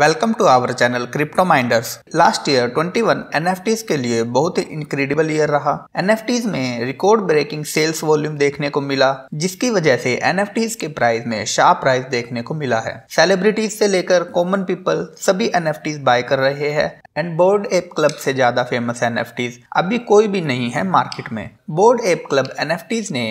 welcome to our channel Crypto Minders last year 21 NFTs के लिए बहुत ही इनक्रेडिबल ईयर रहा एनएफटीज में रिकॉर्ड ब्रेकिंग सेल्स वॉल्यूम देखने को मिला जिसकी वजह से एनएफटीज के प्राइस में शार्प प्राइस देखने को मिला है सेलिब्रिटीज से लेकर कॉमन पीपल सभी एन एफ टीज बाय कर रहे हैं एंड बोर्ड एप क्लब से ज्यादा फेमस एनएफटीज अभी कोई भी नहीं है मार्केट में बोर्ड एप क्लब एनएफटीज ने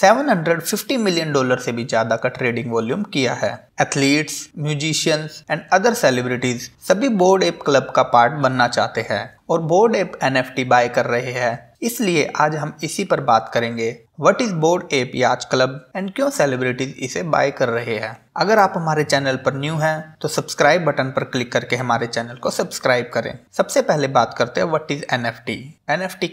750 मिलियन डॉलर से भी ज्यादा का ट्रेडिंग वॉल्यूम किया है athletes musicians and other celebrities सभी बोर्ड एप क्लब का पार्ट बनना चाहते हैं और बोर्ड एप एन बाय कर रहे हैं इसलिए आज हम इसी पर बात करेंगे what is Bored Ape Yacht Club and क्यों सेलिब्रिटीज इसे बाय कर रहे हैं अगर आप हमारे चैनल पर न्यू हैं तो सब्सक्राइब बटन पर क्लिक करके हमारे चैनल को सब्सक्राइब करें सबसे पहले बात करते हैं वट इज एन एफ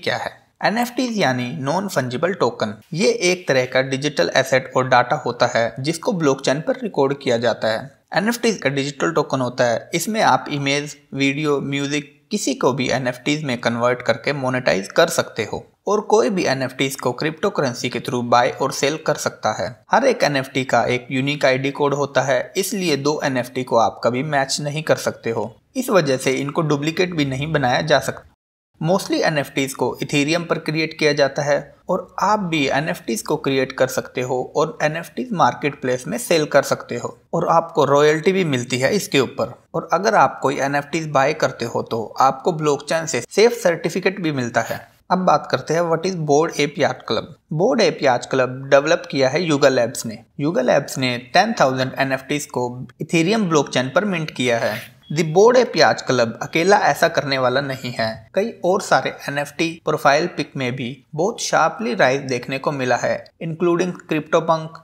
क्या है एन यानी नॉन फंजिबल टोकन ये एक तरह का डिजिटल एसेट और डाटा होता है जिसको ब्लॉकचेन पर रिकॉर्ड किया जाता है एन का डिजिटल टोकन होता है इसमें आप इमेज वीडियो म्यूजिक किसी को भी एन में कन्वर्ट करके मोनेटाइज कर सकते हो और कोई भी एन को क्रिप्टो करेंसी के थ्रू बाय और सेल कर सकता है हर एक एन का एक यूनिक आईडी कोड होता है इसलिए दो एन को आप कभी मैच नहीं कर सकते हो इस वजह से इनको डुप्लीकेट भी नहीं बनाया जा सकता मोस्टली एन को इथेरियम पर क्रिएट किया जाता है और आप भी एन को क्रिएट कर सकते हो और एन मार्केट प्लेस में सेल कर सकते हो और आपको रॉयल्टी भी मिलती है इसके ऊपर और अगर आप कोई एन बाय करते हो तो आपको ब्लॉकचेन से सेफ सर्टिफिकेट भी मिलता है अब बात करते हैं what is Bored Ape yard Club Bored Ape Yacht Club develop किया है युगा लैब्स ने युगा लैब्स ने 10,000 थाउजेंड को इथेरियम ब्लॉकचेन पर मिंट किया है दी बोर्ड ए प्याज क्लब अकेला ऐसा करने वाला नहीं है कई और सारे एन प्रोफाइल पिक में भी बहुत शार्पली राइज देखने को मिला है including CryptoPunk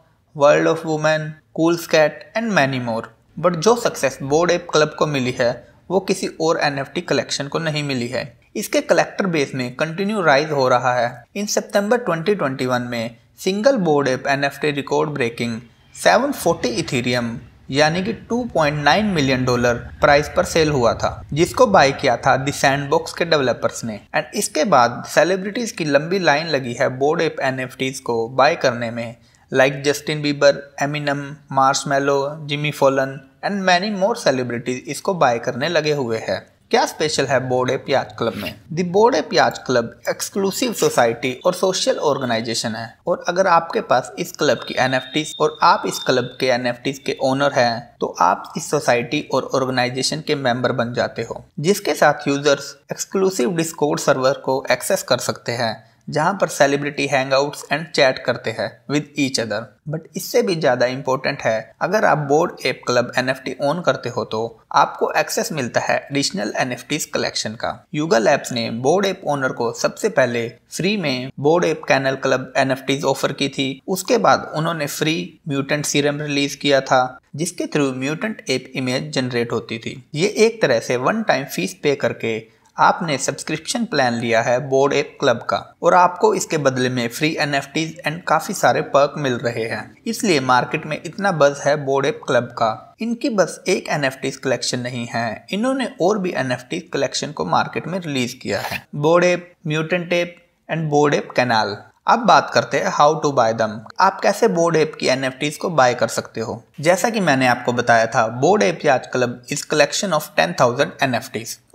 World of Women Cool स्कैट एंड मैनी मोर बट जो सक्सेस बोर्ड एप क्लब को मिली है वो किसी और एन कलेक्शन को नहीं मिली है इसके कलेक्टर बेस में कंटिन्यू राइज हो रहा है इन सितंबर 2021 में single Bored Ape N record breaking 740 Ethereum यानी कि 2.9 मिलियन डॉलर प्राइस पर सेल हुआ था जिसको बाय किया था दी सैंडबॉक्स के डेवलपर्स ने एंड इसके बाद सेलिब्रिटीज की लंबी लाइन लगी है बोर्ड एप एन को बाय करने में like Justin Bieber Eminem Marshmello Jimmy Fallon and many more celebrities इसको बाय करने लगे हुए हैं क्या स्पेशल है बोर्डे प्याज क्लब में the Bored Ape Yacht Club exclusive society और सोशल ऑर्गेनाइजेशन है और अगर आपके पास इस क्लब की एन और आप इस क्लब के एन के ओनर हैं तो आप इस सोसाइटी और ऑर्गेनाइजेशन के मेंबर बन जाते हो जिसके साथ यूजर्स एक्सक्लूसिव डिस्कोड सर्वर को एक्सेस कर सकते हैं जहां पर सेलिब्रिटी हैंगआउट्स एंड चैट करते हैं विद ईच अदर बट इससे भी ज्यादा इम्पोर्टेंट है अगर आप Bored Ape Club NFT own करते हो तो आपको एक्सेस मिलता है एडिशनल एनएफटीज कलेक्शन का युगा लैब्स ने बोर्ड एप ओनर को सबसे पहले फ्री में Bored Ape Kennel Club NFTs offer की थी उसके बाद उन्होंने फ्री म्यूटेंट सीरम रिलीज किया था जिसके through mutant ape image generate होती थी ये एक तरह से वन टाइम फीस पे करके आपने सब्सक्रिप्शन प्लान लिया है बोर्ड एप क्लब का और आपको इसके बदले में फ्री एन एंड काफी सारे पर्क मिल रहे हैं इसलिए मार्केट में इतना बज है बोर्ड एप क्लब का इनकी बस एक एन कलेक्शन नहीं है इन्होंने और भी एन कलेक्शन को मार्केट में रिलीज किया है Bored Ape mutant ape and Bored Ape Kennel अब बात करते हैं हाउ टू बाय दम आप कैसे बोर्ड एप की एन को बाय कर सकते हो जैसा कि मैंने आपको बताया था Bored Ape Yacht Club is collection of thousand N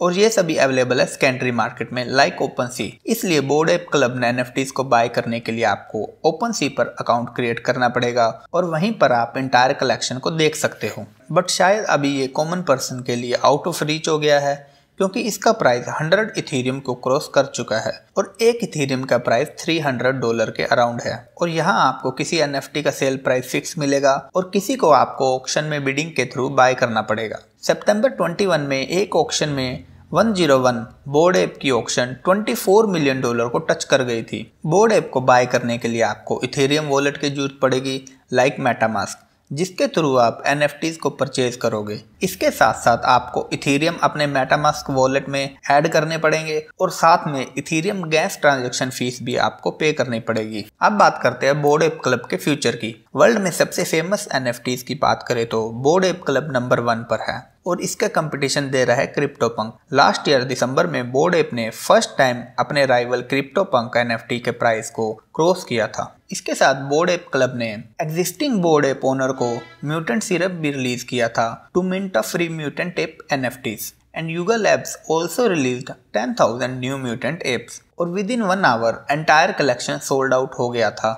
और ये सभी अवेलेबल है सेकेंडरी मार्केट में लाइक ओपन सी इसलिए बोर्ड एप क्लब ने एन को बाय करने के लिए आपको ओपन सी पर अकाउंट क्रिएट करना पड़ेगा और वहीं पर आप इंटायर कलेक्शन को देख सकते हो बट शायद अभी ये कॉमन पर्सन के लिए आउट ऑफ रीच हो गया है क्योंकि इसका प्राइस 100 इथेरियम को क्रॉस कर चुका है और एक इथेरियम का प्राइस 300 डॉलर के अराउंड है और यहाँ आपको किसी एन का सेल प्राइस फिक्स मिलेगा और किसी को आपको ऑप्शन में बिडिंग के थ्रू बाय करना पड़ेगा सितंबर 21 में एक ऑप्शन में 101 बोर्ड ऐप की ऑक्शन 24 मिलियन डॉलर को टच कर गई थी बोर्ड एप को बाय करने के लिए आपको इथेरियम वॉलेट की जरूरत पड़ेगी लाइक मेटामास्क जिसके थ्रू आप एन को परचेज करोगे इसके साथ साथ आपको इथेरियम अपने मेटामास्क वॉलेट में ऐड करने पड़ेंगे और साथ में इथेरियम गैस ट्रांजैक्शन फीस भी आपको पे करनी पड़ेगी अब बात करते हैं बोर्ड एप क्लब के फ्यूचर की वर्ल्ड में सबसे फेमस एन की बात करें तो Bored Ape Club number one पर है और इसका कंपटीशन दे रहा है क्रिप्टो पंक लास्ट ईयर दिसंबर में बोर्ड एप ने फर्स्ट टाइम अपने राइवल क्रिप्टो पंक एन के प्राइस को क्रॉस किया था इसके साथ बोर्ड एप क्लब ने एग्जिस्टिंग बोर्ड एप ओनर को म्यूटेंट सिरप भी रिलीज किया था to mint of free mutant ape N F Ts and Yuga Labs also release ten thousand new mutant apes और within one hour entire collection sold out हो गया था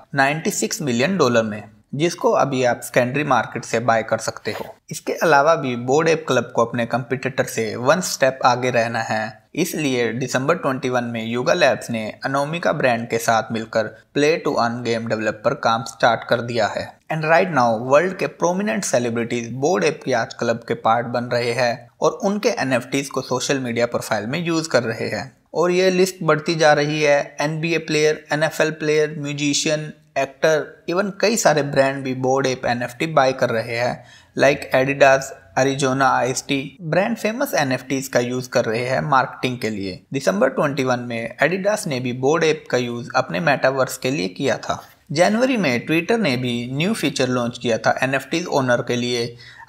six million dollar में जिसको अभी आप सेकेंडरी मार्केट से bye कर सकते हो इसके अलावा भी बोर्ड एप क्लब को अपने कंपिटेटर से वन स्टेप आगे रहना है इसलिए दिसंबर 21 में युगा लैब्स ने अनोमिका ब्रांड के साथ मिलकर play to earn game develop पर काम स्टार्ट कर दिया है एंड राइट नाउ वर्ल्ड के प्रोमिनेंट सेलिब्रिटीज बोर्ड एप की आज क्लब के पार्ट बन रहे हैं और उनके एन को सोशल मीडिया प्रोफाइल में यूज कर रहे हैं और ये लिस्ट बढ़ती जा रही है N player N player musician actor even कई सारे ब्रांड भी बोर्ड एप एन बाय कर रहे हैं like Adidas Arizona iced tea brand famous NFTs का यूज कर रहे हैं मार्केटिंग के लिए दिसंबर 21 में एडिडास ने भी बोर्ड ऐप का यूज अपने मेटावर्स के लिए किया था जनवरी में ट्विटर ने भी न्यू फीचर लॉन्च किया था एन ओनर के लिए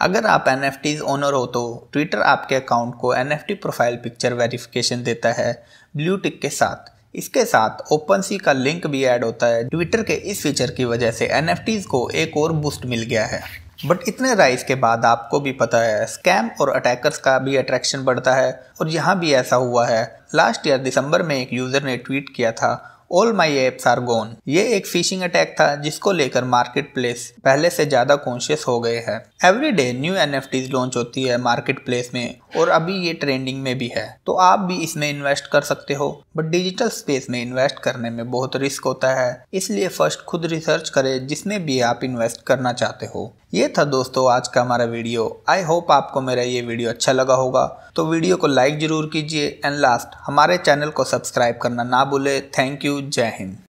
अगर आप एन ओनर हो तो ट्विटर आपके अकाउंट को एन प्रोफाइल पिक्चर वेरिफिकेशन देता है ब्लू टिक के साथ इसके साथ ओपन सी का लिंक भी ऐड होता है ट्विटर के इस फीचर की वजह से एन को एक और बूस्ट मिल गया है बट इतने राइज के बाद आपको भी पता है स्कैम और अटैकर्स का भी अट्रैक्शन बढ़ता है और यहाँ भी ऐसा हुआ है लास्ट ईयर दिसंबर में एक यूज़र ने ट्वीट किया था all my apes are gone ये एक फिशिंग अटैक था जिसको लेकर मार्केट प्लेस पहले से ज़्यादा कॉन्शियस हो गए हैं every day new N launch होती है मार्केट प्लेस में और अभी ये ट्रेंडिंग में भी है तो आप भी इसमें इन्वेस्ट कर सकते हो बट डिजिटल स्पेस में इन्वेस्ट करने में बहुत रिस्क होता है इसलिए फर्स्ट खुद रिसर्च करें जिसमें भी आप इन्वेस्ट करना चाहते हो ये था दोस्तों आज का हमारा वीडियो आई होप आपको मेरा ये वीडियो अच्छा लगा होगा तो वीडियो को लाइक जरूर कीजिए एंड लास्ट हमारे चैनल को सब्सक्राइब करना ना भूले थैंक यू जय हिंद